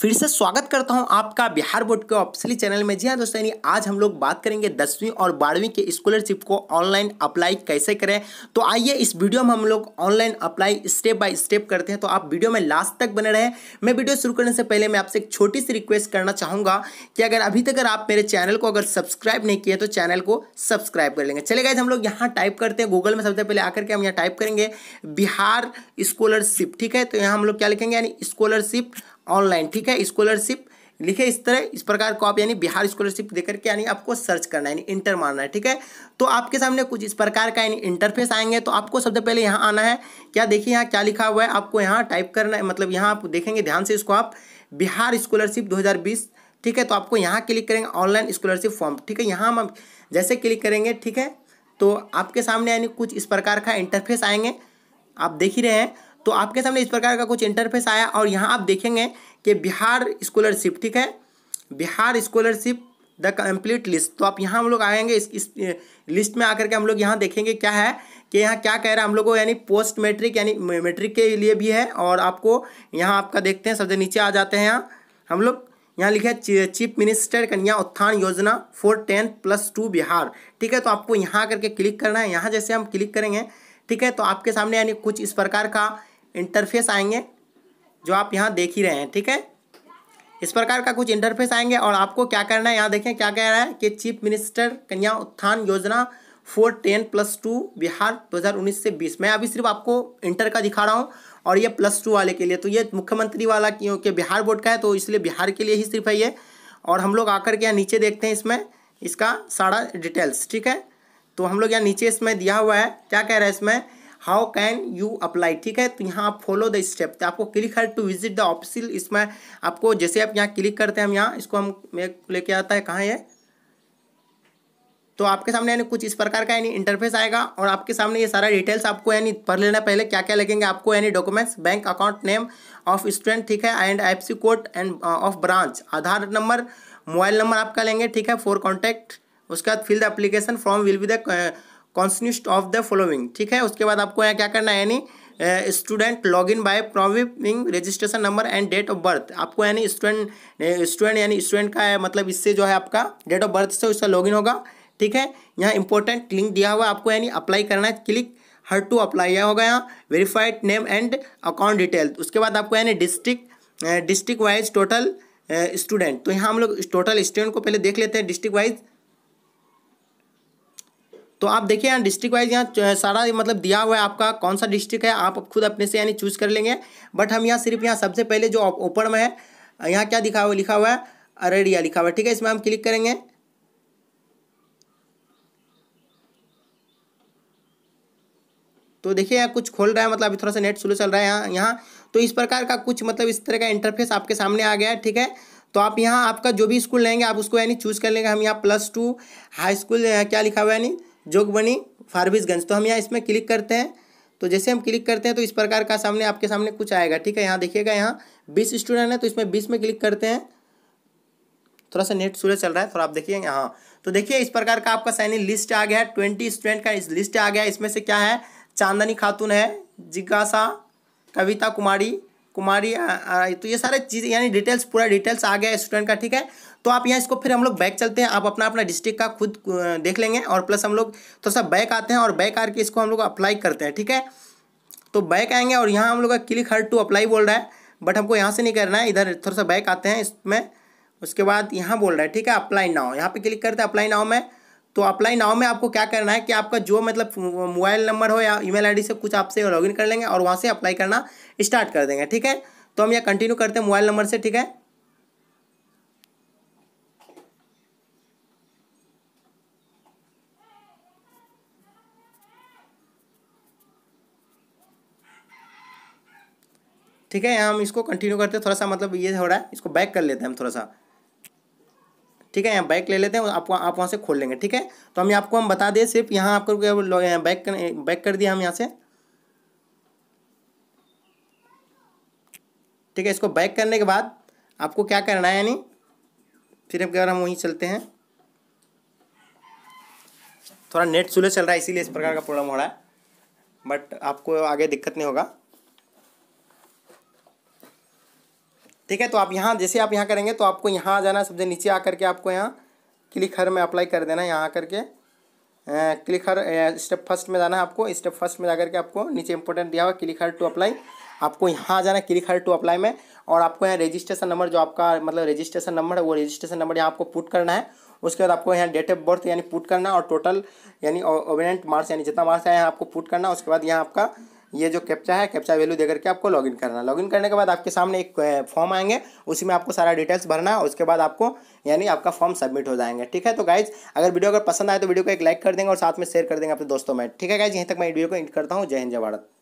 फिर से स्वागत करता हूं आपका बिहार बोर्ड के ऑफिसली चैनल में जी हाँ दोस्तों यानी आज हम लोग बात करेंगे दसवीं और बारहवीं के स्कॉलरशिप को ऑनलाइन अप्लाई कैसे करें तो आइए इस वीडियो में हम लोग online apply step by step करते हैं तो आप वीडियो में लास्ट तक बने रहें मैं वीडियो शुरू करने से पहले मैं आपसे एक छोटी सी रिक्वेस्ट करना चाहूँगा कि अगर अभी तक आप मेरे चैनल को अगर सब्सक्राइब नहीं किया तो चैनल को सब्सक्राइब कर लेंगे चले गए हम लोग यहाँ टाइप करते हैं गूगल में सबसे पहले आकर के हम यहाँ टाइप करेंगे बिहार स्कॉलरशिप ठीक है तो यहाँ हम लोग क्या लिखेंगे यानी स्कॉलरशिप ऑनलाइन ठीक है स्कॉलरशिप लिखे इस तरह इस प्रकार को आप यानी बिहार स्कॉलरशिप देकर के यानी आपको सर्च करना है यानी इंटर मारना है ठीक है तो आपके सामने कुछ इस प्रकार का यानी इंटरफेस आएंगे तो आपको सबसे पहले यहाँ आना है क्या देखिए यहाँ क्या लिखा हुआ है आपको यहाँ टाइप करना है मतलब यहाँ आप देखेंगे ध्यान से इसको आप बिहार स्कॉलरशिप दो ठीक है तो आपको यहाँ क्लिक करेंगे ऑनलाइन स्कॉलरशिप फॉर्म ठीक है यहाँ हम जैसे क्लिक करेंगे ठीक है तो आपके सामने यानी कुछ इस प्रकार का इंटरफेस आएंगे आप देख ही रहे हैं तो आपके सामने इस प्रकार का कुछ इंटरफेस आया और यहाँ आप देखेंगे कि बिहार स्कॉलरशिप ठीक है Bihar scholarship the complete list तो आप यहाँ हम लोग आएंगे इस, इस लिस्ट में आकर के हम लोग यहाँ देखेंगे क्या है कि यहाँ क्या कह रहा है हम लोग को यानी पोस्ट मेट्रिक यानी मेट्रिक के लिए भी है और आपको यहाँ आपका देखते हैं सबसे नीचे आ जाते हैं यहाँ हम लोग यहाँ लिखा है chief minister Kanya Utthan Yojana four ten plus two Bihar ठीक है तो आपको यहाँ करके क्लिक करना है यहाँ जैसे हम क्लिक करेंगे ठीक है तो आपके सामने यानी कुछ इस प्रकार का इंटरफेस आएंगे जो आप यहाँ देख ही रहे हैं ठीक है इस प्रकार का कुछ इंटरफेस आएंगे और आपको क्या करना है यहाँ देखें क्या कह रहा है कि chief minister Kanya Utthan Yojana four ten plus two Bihar दो हज़ार उन्नीस से बीस मैं अभी सिर्फ आपको इंटर का दिखा रहा हूँ और ये प्लस टू वाले के लिए तो ये मुख्यमंत्री वाला क्योंकि बिहार बोर्ड का है तो इसलिए बिहार के लिए ही सिर्फ है ये और हम लोग आकर के यहाँ नीचे देखते हैं इसमें इसका सारा डिटेल्स ठीक है तो हम लोग यहाँ नीचे इसमें दिया हुआ है क्या कह रहा है इसमें हाउ कैन यू अप्लाई ठीक है तो यहाँ आप फॉलो द स्टेप तो आपको क्लिक है टू विजिट द ऑफिसियल इसमें आपको जैसे आप यहाँ क्लिक करते हैं हम यहाँ इसको हम लेके आता है कहाँ है तो आपके सामने यानी कुछ इस प्रकार का यानी इंटरफेस आएगा और आपके सामने ये सारा डिटेल्स आपको यानी पढ़ लेना पहले क्या क्या लगेंगे आपको यानी documents bank account name of student ठीक है and F C code and of branch Aadhaar number mobile number आपका लेंगे ठीक है फॉर कॉन्टैक्ट उसके बाद fill the application form will be the consist of the following ठीक है उसके बाद आपको यहाँ क्या करना है यानी student log in by proving registration number and date of birth आपको यानी स्टूडेंट स्टूडेंट यानी स्टूडेंट का है, मतलब इससे जो है आपका डेट ऑफ बर्थ से उसका लॉगिन होगा ठीक है यहाँ इंपॉर्टेंट लिंक दिया हुआ आपको यानी अप्लाई करना है क्लिक हर टू अप्लाई यह होगा यहाँ verified name and account detail उसके बाद आपको यानी district district wise total student तो यहाँ हम लोग टोटल स्टूडेंट को पहले देख लेते हैं डिस्ट्रिक्ट वाइज तो आप देखिए यहाँ डिस्ट्रिक्ट वाइज यहाँ सारा मतलब दिया हुआ है आपका कौन सा डिस्ट्रिक्ट है आप खुद अपने से यानी चूज़ कर लेंगे बट हम यहाँ सिर्फ यहाँ सबसे पहले जो ओपन में है यहाँ क्या दिखा हुआ लिखा हुआ है अरेडिया लिखा हुआ है ठीक है इसमें हम क्लिक करेंगे तो देखिए यहाँ कुछ खोल रहा है मतलब अभी थोड़ा सा नेट स्लो चल रहा है यहाँ यहाँ तो इस प्रकार का कुछ मतलब इस तरह का इंटरफेस आपके सामने आ गया है ठीक है तो आप यहाँ आपका जो भी स्कूल लेंगे आप उसको यानी चूज़ कर लेंगे हम यहाँ प्लस टू हाई स्कूल क्या लिखा हुआ है यानी जोगबनी फारबिसगंज तो हम यहाँ इसमें क्लिक करते हैं तो जैसे हम क्लिक करते हैं तो इस प्रकार का सामने आपके सामने कुछ आएगा ठीक है यहाँ देखिएगा यहाँ बीस स्टूडेंट है तो इसमें बीस में क्लिक करते हैं थोड़ा सा नेट सूर्य चल रहा है थोड़ा आप देखिए यहाँ तो देखिए इस प्रकार का आपका सैनिक लिस्ट आ गया है ट्वेंटी स्टूडेंट का इस लिस्ट आ गया इसमें से क्या है चांदनी खातून है जिज्ञासा कविता कुमारी कुमारी तो ये सारे चीज़ यानी डिटेल्स पूरा डिटेल्स आ गया है स्टूडेंट का ठीक है तो आप यहाँ इसको फिर हम लोग बैक चलते हैं आप अपना अपना डिस्ट्रिक्ट का खुद देख लेंगे और प्लस हम लोग थोड़ा सा बैक आते हैं और बैक आके इसको हम लोग अप्लाई करते हैं ठीक है तो बैक आएंगे और यहाँ हम लोग का क्लिक हर टू अप्लाई बोल रहा है बट हमको यहाँ से नहीं करना है इधर थोड़ा सा बैक आते हैं इसमें उसके बाद यहाँ बोल रहा है ठीक है अप्लाई नाव यहाँ पे क्लिक करते हैं अप्लाई नाव में तो अप्लाई नाव में आपको क्या करना है कि आपका जो मतलब मोबाइल नंबर हो या ईमेल आईडी से कुछ आपसे लॉगिन कर लेंगे और वहाँ से अप्लाई करना स्टार्ट कर देंगे ठीक है तो हम यह कंटिन्यू करते हैं मोबाइल नंबर से ठीक है ठीक है हम इसको कंटिन्यू करते हैं थोड़ा सा मतलब ये हो रहा है इसको बैक कर लेते हैं हम थोड़ा सा ठीक है यहाँ बैक ले लेते हैं आपको आप वहाँ से खोल लेंगे ठीक है तो हम आपको हम बता दें सिर्फ यहाँ आपको बैक कर, बैक कर दिया हम यहाँ से ठीक है इसको बैक करने के बाद आपको क्या करना है यानी फिर अब बार हम वहीं चलते हैं थोड़ा नेट स्लो चल रहा है इसीलिए इस प्रकार का प्रॉब्लम हो रहा है बट आपको आगे दिक्कत नहीं होगा ठीक है तो आप यहाँ जैसे आप यहाँ करेंगे तो आपको यहाँ आ जाना सबसे नीचे आ करके आपको यहाँ क्लिक हर में अप्लाई कर देना यहाँ आकर के क्लिक हर स्टेप फर्स्ट में जाना है आपको स्टेप फर्स्ट में जा करके आपको नीचे इंपॉर्टेंट दिया हुआ क्लिक हर टू अप्लाई आपको यहाँ आ जाना है क्लिक हर टू अप्लाई में और आपको यहाँ रजिस्ट्रेशन नंबर जो आपका मतलब रजिस्ट्रेशन नंबर है वो रजिस्ट्रेशन नंबर यहाँ आपको पुट करना है उसके बाद आपको यहाँ डेट ऑफ बर्थ यानी पुट करना और टोटल यानी ओविनेंट मार्क्स यानी जितना मार्क्स है यहाँ आपको पुट करना उसके बाद यहाँ आपका ये जो कैप्चा है कैप्चा वैल्यू देकर के आपको लॉगिन करना लॉगिन करने के बाद आपके सामने एक फॉर्म आएंगे उसी में आपको सारा डिटेल्स भरना है उसके बाद आपको यानी आपका फॉर्म सबमिट हो जाएंगे ठीक है तो गाइज अगर वीडियो अगर पसंद आए तो वीडियो को एक लाइक कर देंगे और साथ में शेयर कर देंगे अपने दोस्तों में ठीक है गाइज यहीं तक मैं वीडियो को इंट करता हूँ जय हिंद जय भारत